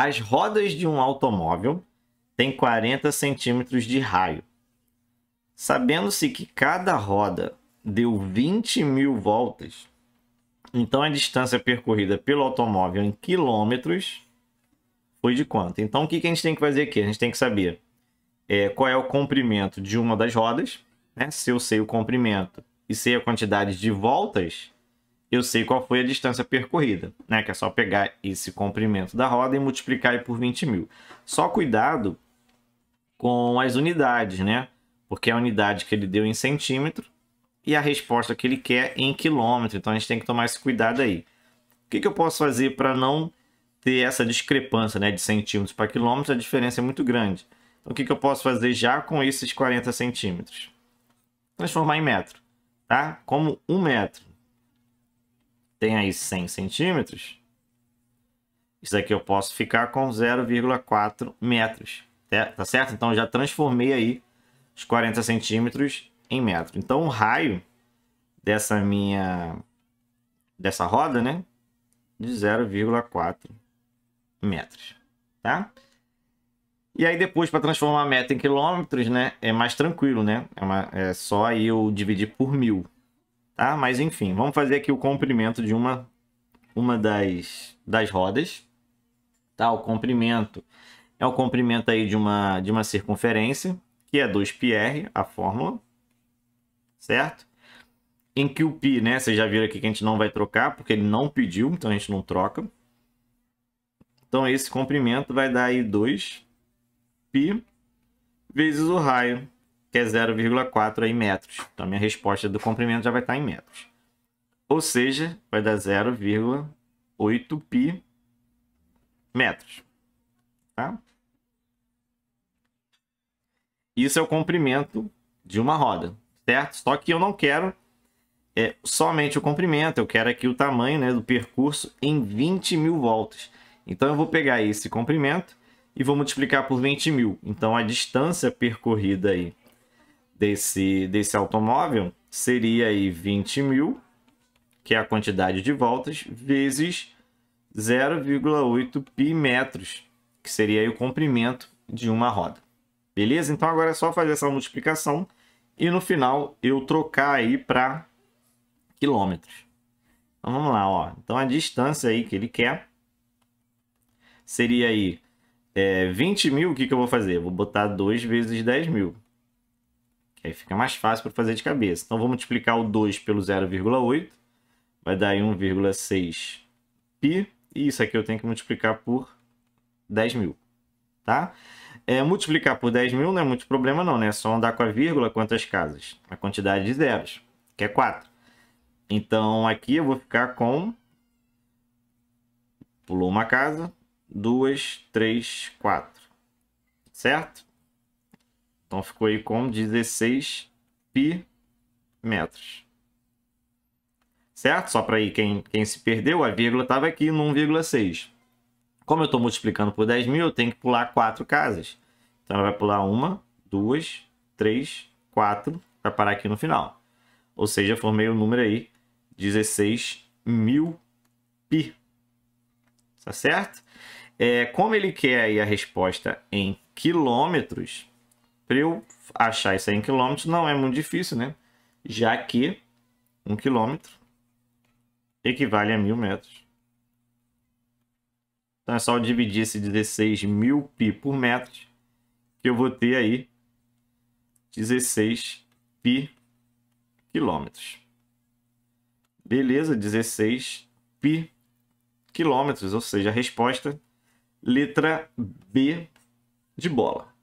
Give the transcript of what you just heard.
As rodas de um automóvel têm 40 centímetros de raio. Sabendo-se que cada roda deu 20 mil voltas, então a distância percorrida pelo automóvel em quilômetros foi de quanto? Então o que, a gente tem que fazer aqui? A gente tem que saber é, qual é o comprimento de uma das rodas, né? se eu sei o comprimento e sei a quantidade de voltas, eu sei qual foi a distância percorrida, né? Que é só pegar esse comprimento da roda e multiplicar por 20 mil. Só cuidado com as unidades, né? Porque é a unidade que ele deu em centímetro e a resposta que ele quer em quilômetro. Então a gente tem que tomar esse cuidado aí. O que, que eu posso fazer para não ter essa discrepância né, de centímetros para quilômetros? A diferença é muito grande. Então, o que, que eu posso fazer já com esses 40 centímetros? Transformar em metro, tá? Como um metro tem aí 100 centímetros, isso aqui eu posso ficar com 0,4 metros, tá? tá certo? Então já transformei aí os 40 centímetros em metro. Então o raio dessa minha, dessa roda, né, de 0,4 metros, tá? E aí depois para transformar a meta em quilômetros, né, é mais tranquilo, né? É, uma, é só aí eu dividir por mil, tá? Mas enfim, vamos fazer aqui o comprimento de uma, uma das, das rodas, tá? O comprimento é o comprimento aí de uma, de uma circunferência, que é 2πr, a fórmula, certo? Em que o π, né? Vocês já viram aqui que a gente não vai trocar, porque ele não pediu, então a gente não troca. Então esse comprimento vai dar aí 2π vezes o raio que é 0,4 aí metros. Então, minha resposta do comprimento já vai estar em metros. Ou seja, vai dar 0,8 pi metros. Tá? Isso é o comprimento de uma roda, certo? Só que eu não quero é, somente o comprimento, eu quero aqui o tamanho né, do percurso em 20 mil voltas. Então eu vou pegar esse comprimento e vou multiplicar por 20 mil. Então a distância percorrida aí desse, desse automóvel seria aí 20 mil, que é a quantidade de voltas, vezes 0,8 pi metros, que seria o comprimento de uma roda. Beleza? Então agora é só fazer essa multiplicação e no final eu trocar aí para quilômetros. Então vamos lá, ó. Então a distância aí que ele quer seria aí é, 20 mil. O que, que eu vou fazer? vou botar 2 vezes 10 mil aí fica mais fácil para fazer de cabeça. Então vou multiplicar o 2 pelo 0,8. Vai dar aí 1,6 π E isso aqui eu tenho que multiplicar por 10 mil. Tá? É, multiplicar por 10 mil não é muito problema não, né? É só andar com a vírgula quantas casas? A quantidade de zeros, que é 4. Então aqui eu vou ficar com... Pulou uma casa, 2, 3, 4. Certo? Então ficou aí com 16 pi metros. Certo? Só para aí quem, quem se perdeu, a vírgula estava aqui no 1,6. Como eu estou multiplicando por 10 mil, eu tenho que pular 4 casas. Então ela vai pular 1, 2, 3, 4, para parar aqui no final. Ou seja, formei o número aí 16 mil pi. Tá certo? É, como ele quer aí a resposta em quilômetros, para eu achar isso aí em quilômetros não é muito difícil, né? Já que um quilômetro equivale a mil metros. Então é só dividir esse 16 mil pi por metro que eu vou ter aí 16 pi quilômetros. Beleza, 16 pi quilômetros, ou seja, a resposta letra B de bola.